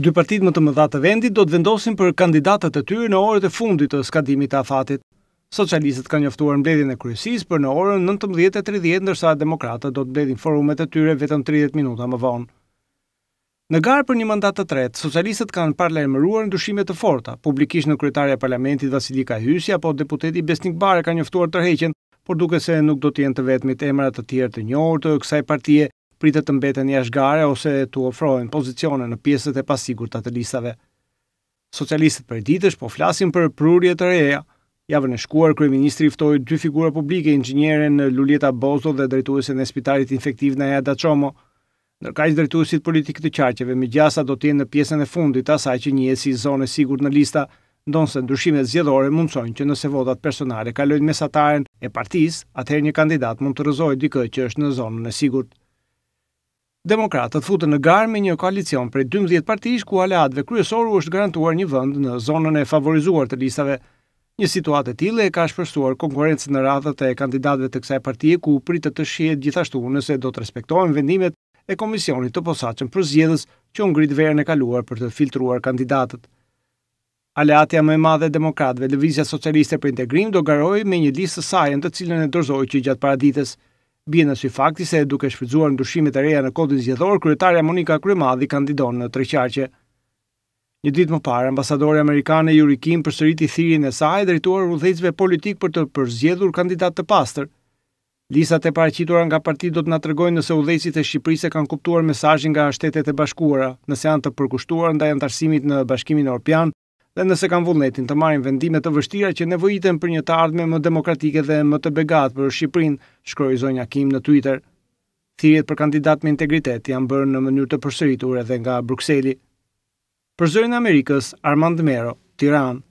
Dy partit më të mëdha të vendit do të vendosin për kandidatët e tyre në orët e fundit të skadimit të afatit. Socialistët kanë njoftuar mbledhjen e kryesisë për në orën 19:30, ndërsa demokratët do të mbledhin forumet e tyre vetëm 30 minuta më vonë. Në garë për një mandat të tretë, socialistët kanë në ndryshime të forta. Publikisht në kryetaria e parlamentit Vasilika Hysi apo deputeti Besnik Bare kanë njoftuar tërheqjen, por duke se nuk do të jenë të vetmit emrat të tjerë të njohur të kësaj partie, pritet të mbeten jashtë gare ose të ofrohen pozicione në pjesët e pasigurta të listave. Socialistët për ditësh po flasin për prurje të reja. Javën e shkuar kryeministri ftoi dy figura publike, inxhinierin Luljeta Bozo dhe drejtuesin e spitalit infektiv Naja Daçomo. Ndërkaq drejtuesit politik të qarqeve me gjasa do të jenë në pjesën e fundit asaj që njihet si zonë sigurt në lista, ndonse ndryshimet zgjedhore mundsojnë që nëse votat personale kalojnë mesatarën e partisë, atëherë një kandidat mund të rrëzojë dikë që është në zonën e sigurt. Demokratët futën në garë me një koalicion prej 12 partish ku aleatve kryesoru është garantuar një vënd në zonën e favorizuar të listave. Një situatë e tile e ka shpërstuar konkurencë në radhët e kandidatve të kësaj partije ku pritë të shqiet gjithashtu nëse do të respektojnë vendimet e komisionit të posaqën për zjedhës që unë gritë verën e kaluar për të filtruar kandidatët. Aleatja më e madhe demokratëve, Lëvizja Socialiste për Integrim, do garoj me një listë sajën të cilën e dorzoj që gjatë paradites. Bie në sy fakti se duke shfrytzuar ndryshimet e reja në kodin zgjedhor, kryetarja Monika Krymadhi kandidon në treqarqe. Një ditë më parë, ambasadori amerikan e Yuri Kim përsëriti thirrjen e saj drejtuar udhëheqësve politik për të përzgjedhur kandidat të pastër. Listat e paraqitura nga partitë do të na tregojnë nëse udhëheqësit e Shqipërisë kanë kuptuar mesazhin nga Shtetet e Bashkuara, nëse janë të përkushtuar ndaj antarësimit në Bashkimin Evropian dhe nëse kanë vullnetin të marrin vendime të vështira që nevojiten për një të ardhme më demokratike dhe më të begatë për Shqipërinë, shkroi zonja Kim në Twitter. Thirrjet për kandidat me integritet janë bërë në mënyrë të përsëritur edhe nga Brukseli. Për zonën e Amerikës, Armand Mero, Tiranë.